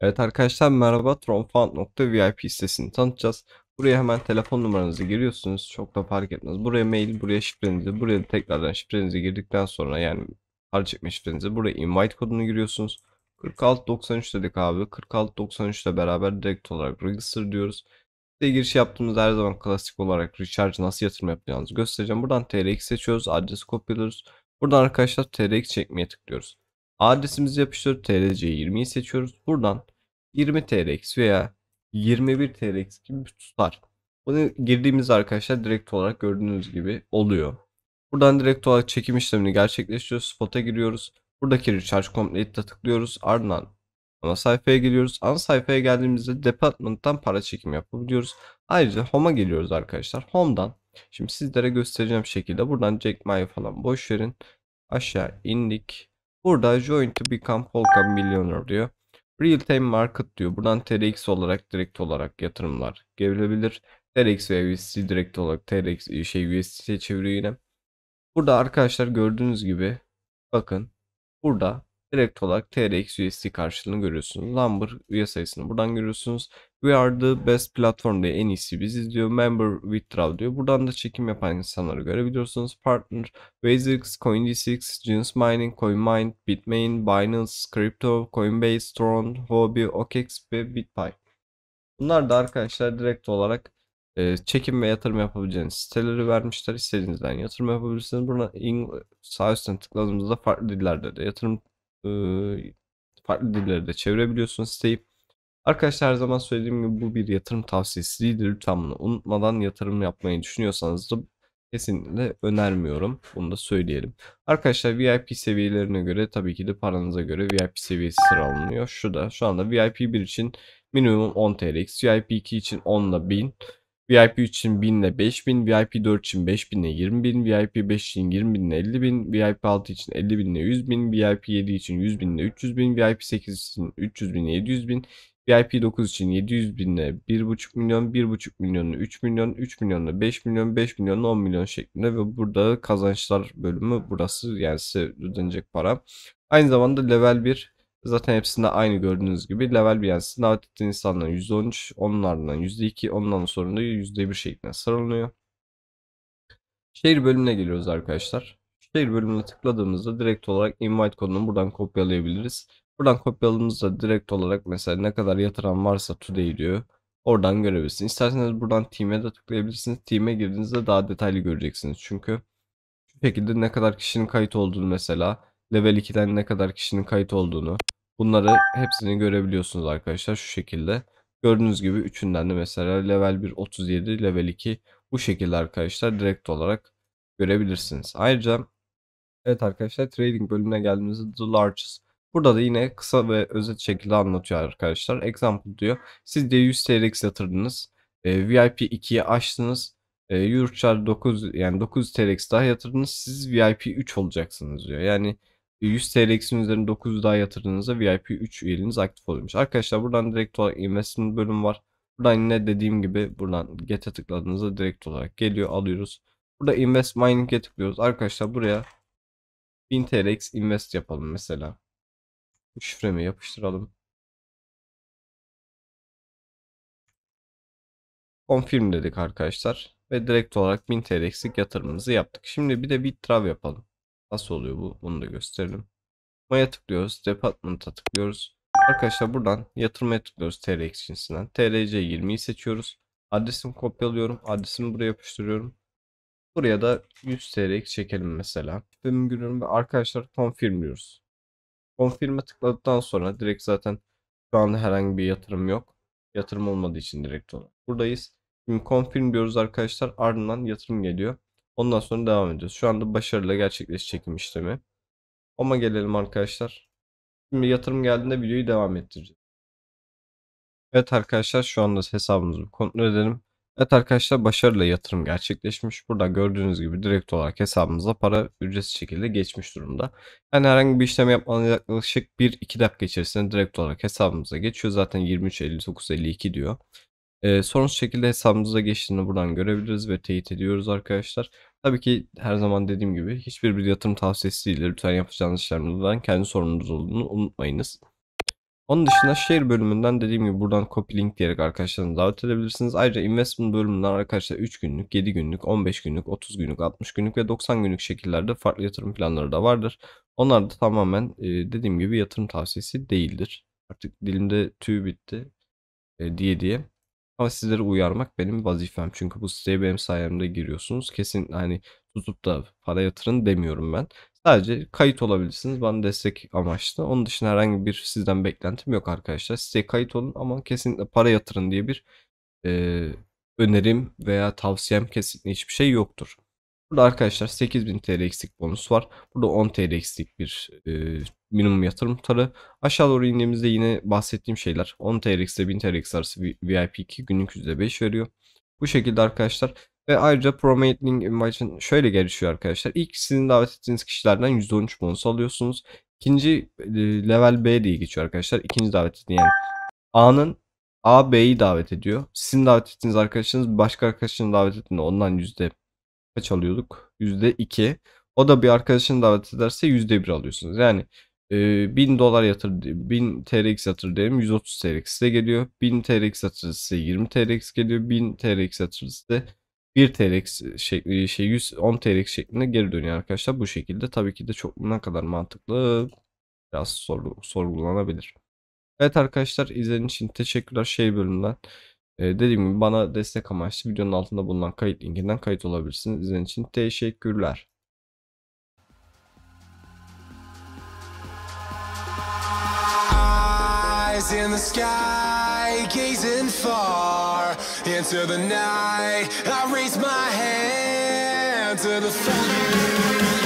Evet arkadaşlar merhaba tronfund.vip sitesini tanıtacağız. Buraya hemen telefon numaranızı giriyorsunuz. Çok da fark etmez. Buraya mail, buraya şifrenizi, buraya tekrardan şifrenizi girdikten sonra yani para çekme şifrenizi buraya invite kodunu giriyorsunuz. 4693 dedik abi. 4693 ile beraber direkt olarak register diyoruz. Siteye giriş yaptığımız her zaman klasik olarak recharge nasıl yatırım yapacağınızı göstereceğim. Buradan TRX seçiyoruz. Adresi kopyalıyoruz. Buradan arkadaşlar TRX çekmeye tıklıyoruz. Adresimizi yapıştır TRC 20'yi seçiyoruz. Buradan 20 TRX veya 21 TRX gibi tutar. Bunu girdiğimiz arkadaşlar direkt olarak gördüğünüz gibi oluyor. Buradan direkt olarak çekim işlemini gerçekleştiriyoruz. Spot'a giriyoruz. Buradaki Recharge Complete'de tıklıyoruz. Ardından ana sayfaya geliyoruz. Ana sayfaya geldiğimizde Department'tan para çekimi yapabiliyoruz. Ayrıca Home'a geliyoruz arkadaşlar. Home'dan şimdi sizlere göstereceğim şekilde buradan Jack my falan boş verin. Aşağı indik. Burada join to become Polkadot Millionaire diyor. Real time market diyor. Buradan TRX olarak direkt olarak yatırımlar gelebilir. TRX veya USDC direkt olarak TRX şey USDC'ye çeviriyor yine. Burada arkadaşlar gördüğünüz gibi bakın burada direkt olarak TRX USD karşılığını görüyorsunuz. Lumber üye sayısını buradan görüyorsunuz. We are the best platform diye en iyisi biziz diyor. Member withdraw diyor. Buradan da çekim yapan insanları görebiliyorsunuz. Partner, Basics, CoinD6, Genius Mining, coin mine, Bitmain, Binance, Crypto, Coinbase, Tron, hobby, OKEx ve BitPay. Bunlar da arkadaşlar direkt olarak e, çekim ve yatırım yapabileceğiniz siteleri vermişler. İstediğinizden yatırım yapabilirsiniz. Buna sağ üstten tıkladığımızda farklı dillerde de yatırım farklı dillere de çevirebiliyorsunuz siteyi. Arkadaşlar her zaman söylediğim gibi bu bir yatırım tavsiyesi değildir. Lütfen bunu unutmadan yatırım yapmayı düşünüyorsanız da kesinlikle önermiyorum. Bunu da söyleyelim. Arkadaşlar VIP seviyelerine göre tabii ki de paranıza göre VIP seviyesi sıralanıyor. Şu da şu anda VIP 1 için minimum 10 TRX, VIP 2 için 10 ile 1000, VIP 3 için 1000 ile 5000, VIP 4 için 5000 ile 20000, VIP 5 için 20000 ile 50000, VIP 6 için 50000 ile 100000, VIP 7 için 100000 ile 300000, VIP 8 için 300000 ile 700000, VIP 9 için 700 binle 1,5 milyon, 1,5 milyonla 3 milyon, 3 milyonla 5 milyon, 5 milyonla 10 milyon şeklinde ve burada kazançlar bölümü burası yani size ödenecek para. Aynı zamanda level 1 Zaten hepsinde aynı gördüğünüz gibi level beğensisi davet insanların %13, onun ardından %2, ondan sonra da %1 şeklinde sarılıyor. Şehir bölümüne geliyoruz arkadaşlar. Şehir bölümüne tıkladığımızda direkt olarak invite kodunu buradan kopyalayabiliriz. Buradan kopyaladığımızda direkt olarak mesela ne kadar yatıran varsa today diyor. Oradan görebilirsiniz. İsterseniz buradan team'e de tıklayabilirsiniz. Team'e girdiğinizde daha detaylı göreceksiniz. Çünkü şu şekilde ne kadar kişinin kayıt olduğunu mesela level 2'den ne kadar kişinin kayıt olduğunu bunları hepsini görebiliyorsunuz arkadaşlar şu şekilde. Gördüğünüz gibi üçünden de mesela level 1 37, level 2 bu şekilde arkadaşlar direkt olarak görebilirsiniz. Ayrıca evet arkadaşlar trading bölümüne geldiğimizde the largest Burada da yine kısa ve özet şekilde anlatıyor arkadaşlar. Example diyor. Siz de 100 TRX yatırdınız. E, VIP 2'yi açtınız. E, Eurochar 9 yani 900 TRX daha yatırdınız. Siz VIP 3 olacaksınız diyor. Yani 100 TL'nin üzerine 9 daha yatırdığınızda VIP 3 üyeliğiniz aktif oluyormuş. Arkadaşlar buradan direkt olarak investment bölüm var. Buradan yine dediğim gibi buradan get'e tıkladığınızda direkt olarak geliyor alıyoruz. Burada invest mining'e tıklıyoruz. Arkadaşlar buraya 1000 TLX invest yapalım mesela. Bu şifremi yapıştıralım. Confirm dedik arkadaşlar. Ve direkt olarak 1000 TLX'lik yatırımımızı yaptık. Şimdi bir de Bittrav yapalım. Nasıl oluyor bu? Bunu da gösterelim. Maya tıklıyoruz. Department'a tıklıyoruz. Arkadaşlar buradan yatırmaya tıklıyoruz TL Exchange'sinden. TLC20'yi seçiyoruz. Adresimi kopyalıyorum. Adresimi buraya yapıştırıyorum. Buraya da 100 TL çekelim mesela. Ve mümkün ve arkadaşlar confirmliyoruz. Confirm'e tıkladıktan sonra direkt zaten şu anda herhangi bir yatırım yok. Yatırım olmadığı için direkt olarak buradayız. Şimdi confirm diyoruz arkadaşlar. Ardından yatırım geliyor. Ondan sonra devam ediyoruz. Şu anda başarıyla gerçekleş çekim işlemi. Ama gelelim arkadaşlar. Şimdi yatırım geldiğinde videoyu devam ettireceğiz. Evet arkadaşlar şu anda hesabımızı kontrol edelim. Evet arkadaşlar başarıyla yatırım gerçekleşmiş. Burada gördüğünüz gibi direkt olarak hesabımıza para ücretsiz şekilde geçmiş durumda. Yani herhangi bir işlem yapmanız yaklaşık 1-2 dakika içerisinde direkt olarak hesabımıza geçiyor. Zaten 23.59.52 diyor. Eee, sorunsuz şekilde hesabımıza geçtiğini buradan görebiliriz ve teyit ediyoruz arkadaşlar. Tabii ki her zaman dediğim gibi hiçbir bir yatırım tavsiyesi değildir. Lütfen yapacağınız işlemlerden kendi sorununuz olduğunu unutmayınız. Onun dışında share bölümünden dediğim gibi buradan copy link diyerek arkadaşlarını davet edebilirsiniz. Ayrıca investment bölümünden arkadaşlar 3 günlük, 7 günlük, 15 günlük, 30 günlük, 60 günlük ve 90 günlük şekillerde farklı yatırım planları da vardır. Onlar da tamamen dediğim gibi yatırım tavsiyesi değildir. Artık dilimde tüy bitti diye diye. Ama sizleri uyarmak benim vazifem. Çünkü bu siteye benim sayemde giriyorsunuz. Kesin hani tutup da para yatırın demiyorum ben. Sadece kayıt olabilirsiniz. Bana destek amaçlı. Onun dışında herhangi bir sizden beklentim yok arkadaşlar. Siteye kayıt olun ama kesinlikle para yatırın diye bir e, önerim veya tavsiyem kesinlikle hiçbir şey yoktur. Burada arkadaşlar 8000 TL eksik bonus var. Burada 10 TL eksik bir e, minimum yatırım tutarı. Aşağı doğru indiğimizde yine bahsettiğim şeyler. 10 TRX ile 1000 TRX arası VIP 2 günlük %5 veriyor. Bu şekilde arkadaşlar. Ve ayrıca Promating Invite'ın şöyle gelişiyor arkadaşlar. İlk sizin davet ettiğiniz kişilerden %13 bonus alıyorsunuz. İkinci e, level B diye geçiyor arkadaşlar. İkinci davet edilen yani A'nın A B'yi davet ediyor. Sizin davet ettiğiniz arkadaşınız başka arkadaşını davet ettiğinde ondan yüzde kaç alıyorduk? Yüzde iki. O da bir arkadaşını davet ederse yüzde bir alıyorsunuz. Yani 1000 dolar yatır, 1000 TRX yatır diyelim 130 TRX de geliyor. 1000 TRX yatırırsa 20 TRX geliyor. 1000 TRX yatır de 1 TRX şekli, şey 110 şey, TRX şeklinde geri dönüyor arkadaşlar. Bu şekilde tabii ki de çok ne kadar mantıklı biraz sor, sorgulanabilir. Evet arkadaşlar izlediğiniz için teşekkürler şey bölümünden. Ee, dediğim gibi bana destek amaçlı videonun altında bulunan kayıt linkinden kayıt olabilirsiniz. İzlediğiniz için teşekkürler. in the sky, gazing far into the night. I raise my hand to the fire.